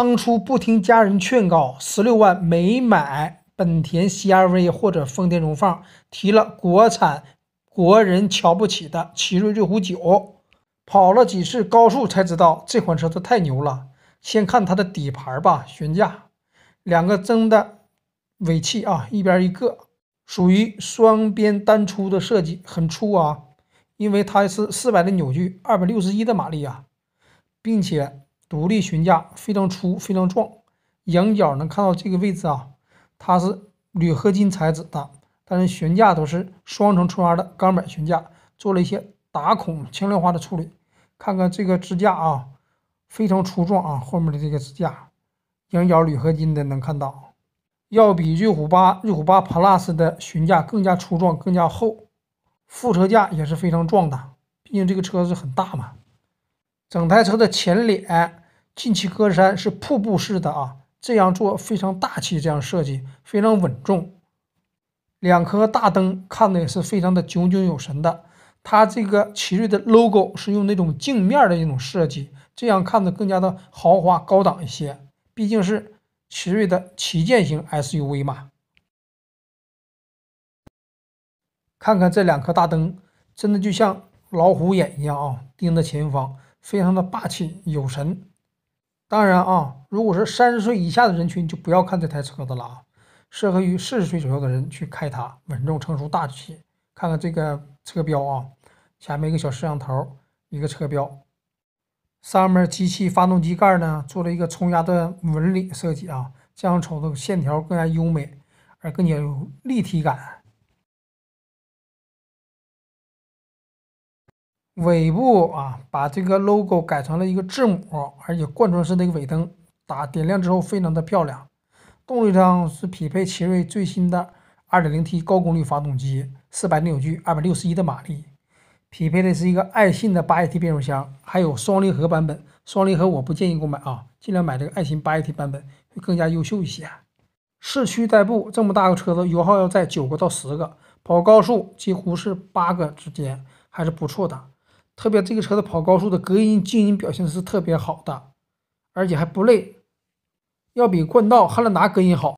当初不听家人劝告，十六万没买本田 CRV 或者丰田荣放，提了国产国人瞧不起的奇瑞瑞虎九，跑了几次高速才知道这款车它太牛了。先看它的底盘吧，悬架两个增的尾气啊，一边一个，属于双边单出的设计，很粗啊，因为它是四百的扭矩，二百六十一的马力啊，并且。独立悬架非常粗非常壮，仰角能看到这个位置啊，它是铝合金材质的，但是悬架都是双层冲压的钢板悬架，做了一些打孔轻量化的处理。看看这个支架啊，非常粗壮啊，后面的这个支架，仰角铝合金的能看到，要比瑞虎八、瑞虎八 Plus 的悬架更加粗壮、更加厚，副车架也是非常壮的，毕竟这个车是很大嘛，整台车的前脸。进气格栅是瀑布式的啊，这样做非常大气，这样设计非常稳重。两颗大灯看的也是非常的炯炯有神的。它这个奇瑞的 logo 是用那种镜面的一种设计，这样看着更加的豪华高档一些。毕竟是奇瑞的旗舰型 SUV 嘛。看看这两颗大灯，真的就像老虎眼一样啊，盯着前方，非常的霸气有神。当然啊，如果是三十岁以下的人群，就不要看这台车子了啊，适合于四十岁左右的人去开。它稳重、成熟、大气。看看这个车标啊，前面一个小摄像头，一个车标，上面机器发动机盖呢做了一个冲压的纹理设计啊，这样瞅着线条更加优美，而更加有立体感。尾部啊，把这个 logo 改成了一个字母，而且贯穿式的一个尾灯，打点亮之后非常的漂亮。动力上是匹配奇瑞最新的 2.0T 高功率发动机，400矩，扭百2 6 1的马力，匹配的是一个爱信的 8AT 变速箱，还有双离合版本。双离合我不建议购买啊，尽量买这个爱信 8AT 版本会更加优秀一些。市区代步这么大个车子油耗要在九个到十个，跑高速几乎是八个之间，还是不错的。特别这个车子跑高速的隔音静音表现是特别好的，而且还不累，要比冠道汉兰达隔音好。